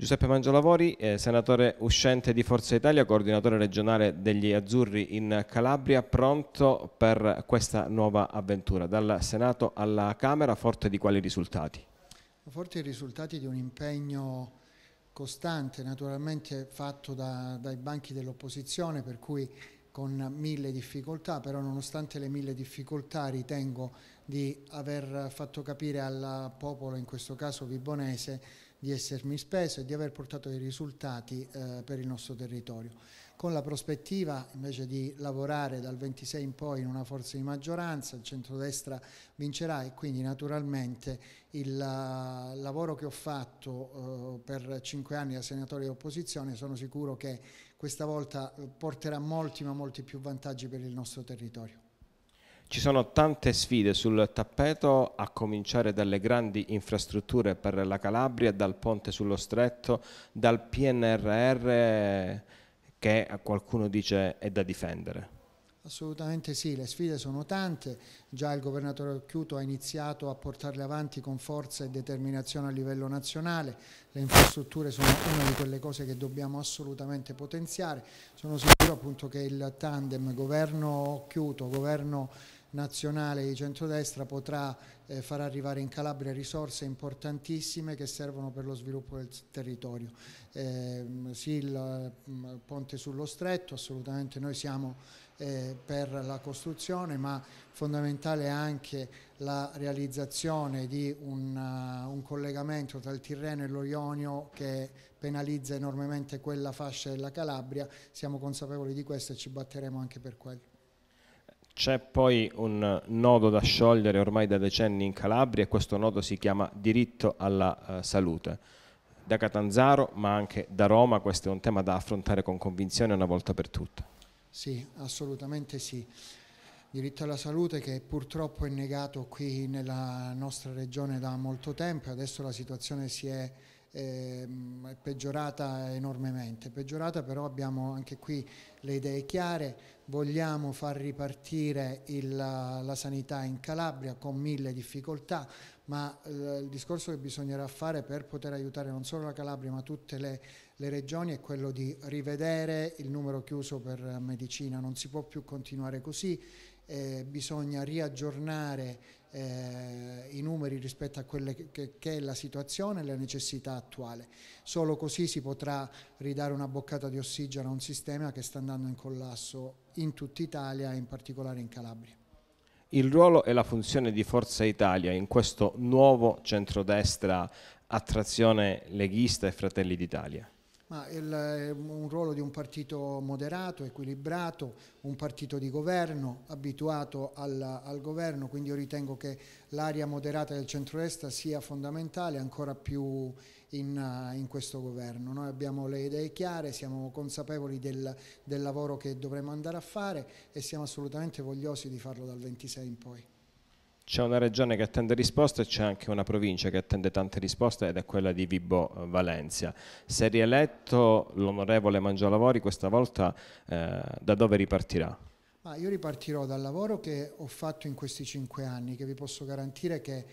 Giuseppe Mangialavori, eh, senatore uscente di Forza Italia, coordinatore regionale degli Azzurri in Calabria, pronto per questa nuova avventura. Dal Senato alla Camera, forte di quali risultati? Forte i risultati di un impegno costante, naturalmente fatto da, dai banchi dell'opposizione, per cui con mille difficoltà, però nonostante le mille difficoltà ritengo di aver fatto capire al popolo, in questo caso vibonese, di essermi speso e di aver portato dei risultati eh, per il nostro territorio, con la prospettiva invece di lavorare dal 26 in poi in una forza di maggioranza, il centrodestra vincerà e quindi naturalmente il uh, lavoro che ho fatto uh, per cinque anni da senatore di opposizione sono sicuro che questa volta eh, porterà molti ma molti più vantaggi per il nostro territorio. Ci sono tante sfide sul tappeto, a cominciare dalle grandi infrastrutture per la Calabria, dal ponte sullo stretto, dal PNRR che qualcuno dice è da difendere. Assolutamente sì, le sfide sono tante, già il governatore Occhiuto ha iniziato a portarle avanti con forza e determinazione a livello nazionale, le infrastrutture sono una di quelle cose che dobbiamo assolutamente potenziare, sono sicuro appunto che il tandem governo Occhiuto, governo nazionale di centrodestra potrà eh, far arrivare in Calabria risorse importantissime che servono per lo sviluppo del territorio. Eh, sì, il mm, ponte sullo stretto, assolutamente noi siamo eh, per la costruzione, ma fondamentale è anche la realizzazione di un, uh, un collegamento tra il Tirreno e lo Ionio che penalizza enormemente quella fascia della Calabria. Siamo consapevoli di questo e ci batteremo anche per quello. C'è poi un nodo da sciogliere ormai da decenni in Calabria e questo nodo si chiama diritto alla eh, salute. Da Catanzaro ma anche da Roma questo è un tema da affrontare con convinzione una volta per tutte. Sì, assolutamente sì. Diritto alla salute che purtroppo è negato qui nella nostra regione da molto tempo e adesso la situazione si è eh, è peggiorata enormemente, peggiorata però abbiamo anche qui le idee chiare, vogliamo far ripartire il, la, la sanità in Calabria con mille difficoltà, ma eh, il discorso che bisognerà fare per poter aiutare non solo la Calabria ma tutte le, le regioni è quello di rivedere il numero chiuso per medicina, non si può più continuare così, eh, bisogna riaggiornare eh, i numeri rispetto a quella che, che, che, è la situazione e la necessità attuale. Solo così si potrà ridare una boccata di ossigeno a un sistema che sta andando in collasso in tutta Italia e in particolare in Calabria. Il ruolo e la funzione di Forza Italia in questo nuovo centrodestra a trazione leghista e Fratelli d'Italia? ma il, eh, un ruolo di un partito moderato, equilibrato, un partito di governo, abituato al, al governo, quindi io ritengo che l'area moderata del centro-est sia fondamentale ancora più in, eh, in questo governo. Noi abbiamo le idee chiare, siamo consapevoli del, del lavoro che dovremo andare a fare e siamo assolutamente vogliosi di farlo dal 26 in poi. C'è una regione che attende risposte e c'è anche una provincia che attende tante risposte ed è quella di Vibo eh, Valencia. Se rieletto l'onorevole Mangialavori questa volta eh, da dove ripartirà? Ma io ripartirò dal lavoro che ho fatto in questi cinque anni, che vi posso garantire che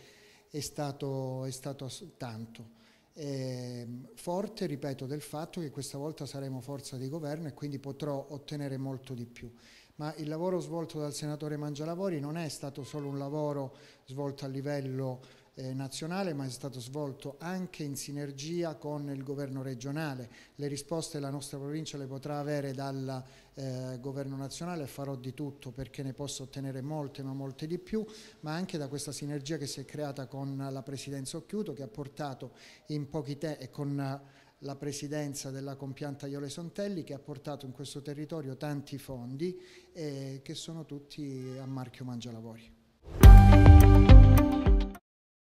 è stato, è stato tanto. E ehm, forte, ripeto, del fatto che questa volta saremo forza di governo e quindi potrò ottenere molto di più ma il lavoro svolto dal senatore Mangialavori non è stato solo un lavoro svolto a livello eh, nazionale, ma è stato svolto anche in sinergia con il governo regionale. Le risposte la nostra provincia le potrà avere dal eh, governo nazionale farò di tutto perché ne posso ottenere molte, ma molte di più, ma anche da questa sinergia che si è creata con la presidenza Occhiuto che ha portato in pochi tempi e con la presidenza della compianta Iole Sontelli che ha portato in questo territorio tanti fondi eh, che sono tutti a marchio Mangialavori.